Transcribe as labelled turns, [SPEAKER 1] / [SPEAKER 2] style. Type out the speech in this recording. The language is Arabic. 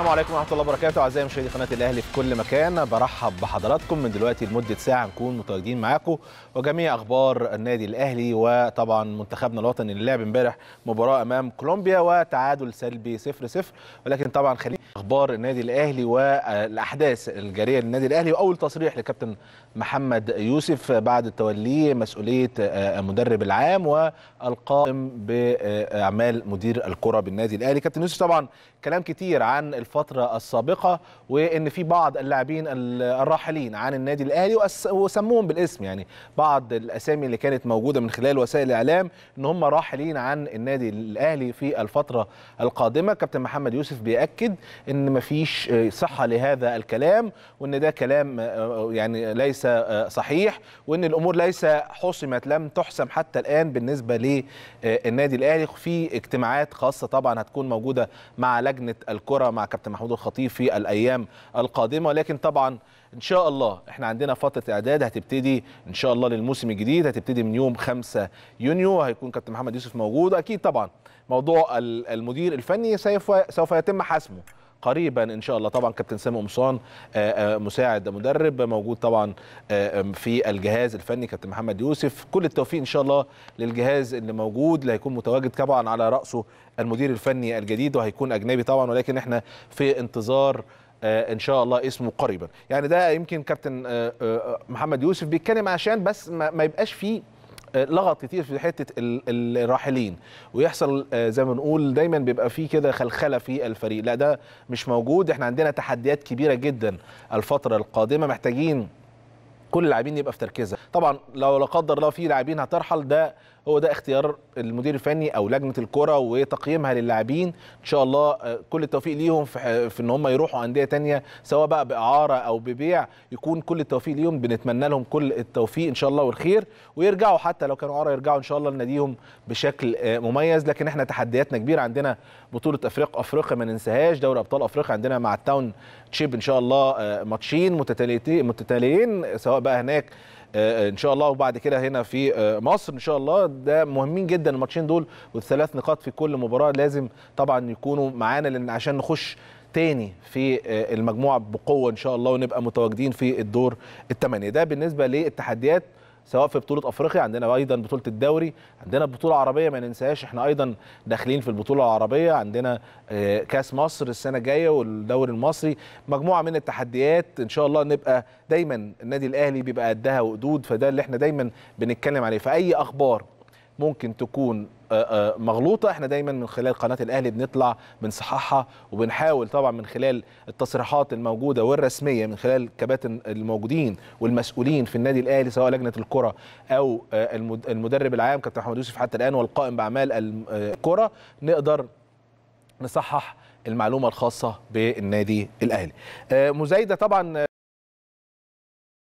[SPEAKER 1] السلام عليكم ورحمه الله وبركاته اعزائي مشاهدي قناه الاهلي في كل مكان برحب بحضراتكم من دلوقتي لمده ساعه نكون متواجدين معاكم وجميع اخبار النادي الاهلي وطبعا منتخبنا الوطني اللي لعب امبارح مباراه امام كولومبيا وتعادل سلبي 0 0 ولكن طبعا خلينا اخبار النادي الاهلي والاحداث الجاريه للنادي الاهلي واول تصريح لكابتن محمد يوسف بعد توليه مسؤوليه آه، المدرب العام والقائم باعمال مدير الكره بالنادي الاهلي كابتن يوسف طبعا كلام كتير عن الفترة السابقة وأن في بعض اللاعبين الراحلين عن النادي الأهلي وسموهم بالاسم يعني بعض الأسامي اللي كانت موجودة من خلال وسائل الإعلام أن هم راحلين عن النادي الأهلي في الفترة القادمة كابتن محمد يوسف بيأكد أن مفيش آه، صحة لهذا الكلام وأن ده كلام آه، آه، يعني ليس صحيح وأن الأمور ليس حسمت لم تحسم حتى الآن بالنسبة للنادي الأهلي في اجتماعات خاصة طبعا هتكون موجودة مع لجنة الكرة مع كابتن كابتن محمود الخطيب في الايام القادمه ولكن طبعا ان شاء الله احنا عندنا فتره اعداد هتبتدي ان شاء الله للموسم الجديد هتبتدي من يوم 5 يونيو هيكون كابتن محمد يوسف موجود اكيد طبعا موضوع المدير الفني سوف يتم حسمه قريبا ان شاء الله طبعا كابتن سامي قمصان آه، آه، مساعد مدرب موجود طبعا آه، في الجهاز الفني كابتن محمد يوسف كل التوفيق ان شاء الله للجهاز اللي موجود اللي هيكون متواجد طبعا على راسه المدير الفني الجديد وهيكون اجنبي طبعا ولكن احنا في انتظار ان شاء الله اسمه قريبا يعني ده يمكن كابتن محمد يوسف بيتكلم عشان بس ما يبقاش فيه لغط كتير في حته الراحلين ويحصل آه، زي ما نقول دايما بيبقى في كده خلخله في الفريق لا ده مش موجود احنا عندنا تحديات كبيره جدا الفتره القادمه محتاجين كل اللاعبين يبقى في تركيزها طبعا لو لا قدر الله في لاعبين هترحل ده هو ده اختيار المدير الفني او لجنه الكره وتقييمها للاعبين ان شاء الله آه، كل التوفيق ليهم في, ان هم يروحوا انديه تانية سواء بقى باعاره او ببيع يكون كل التوفيق ليهم بنتمنى لهم كل التوفيق ان شاء الله والخير ويرجعوا حتى لو كانوا عاره يرجعوا ان شاء الله لناديهم بشكل آه، مميز لكن احنا تحدياتنا كبيره عندنا بطوله افريقيا افريقيا ما ننساهاش دوري ابطال افريقيا عندنا مع التاون تشيب ان شاء الله آه، ماتشين متتاليين سواء بقى هناك آه، آه، ان شاء الله وبعد كده هنا في آه، مصر ان شاء الله ده مهمين جدا الماتشين دول والثلاث نقاط في كل مباراه لازم طبعا يكونوا معانا لان عشان نخش تاني في المجموعه بقوه ان شاء الله ونبقى متواجدين في الدور الثمانيه ده بالنسبه للتحديات سواء في بطوله افريقيا عندنا ايضا بطوله الدوري عندنا البطوله العربيه ما ننساهاش احنا ايضا داخلين في البطوله العربيه عندنا آه، كاس مصر السنه الجايه والدوري المصري مجموعه من التحديات ان شاء الله نبقى دايما النادي الاهلي بيبقى قدها وقدود فده اللي احنا دايما بنتكلم عليه فاي اخبار ممكن تكون آه، آه، مغلوطه احنا دايما من خلال قناه الاهلي بنطلع بنصححها وبنحاول طبعا من خلال التصريحات الموجوده والرسميه من خلال الكباتن الموجودين والمسؤولين في النادي الاهلي سواء لجنه الكره او آه، المدرب العام كابتن محمد يوسف حتى الان والقائم باعمال الكره نقدر نصحح المعلومه الخاصه بالنادي الاهلي مزايده طبعا